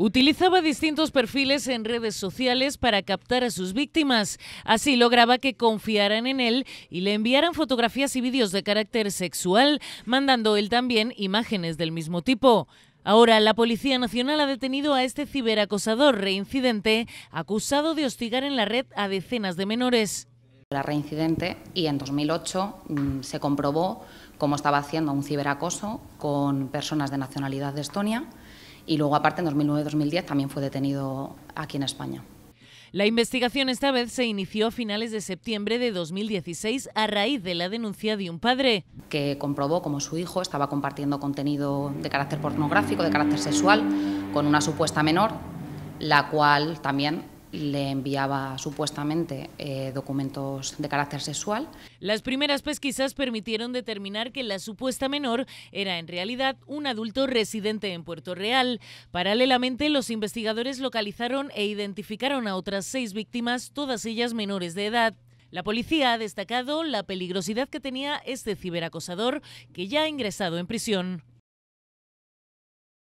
Utilizaba distintos perfiles en redes sociales para captar a sus víctimas. Así lograba que confiaran en él y le enviaran fotografías y vídeos de carácter sexual, mandando él también imágenes del mismo tipo. Ahora, la Policía Nacional ha detenido a este ciberacosador reincidente, acusado de hostigar en la red a decenas de menores. Era reincidente y en 2008 mm, se comprobó cómo estaba haciendo un ciberacoso con personas de nacionalidad de Estonia y luego aparte en 2009-2010 también fue detenido aquí en España. La investigación esta vez se inició a finales de septiembre de 2016 a raíz de la denuncia de un padre. Que comprobó como su hijo estaba compartiendo contenido de carácter pornográfico, de carácter sexual, con una supuesta menor, la cual también le enviaba supuestamente eh, documentos de carácter sexual. Las primeras pesquisas permitieron determinar que la supuesta menor era en realidad un adulto residente en Puerto Real. Paralelamente, los investigadores localizaron e identificaron a otras seis víctimas, todas ellas menores de edad. La policía ha destacado la peligrosidad que tenía este ciberacosador, que ya ha ingresado en prisión.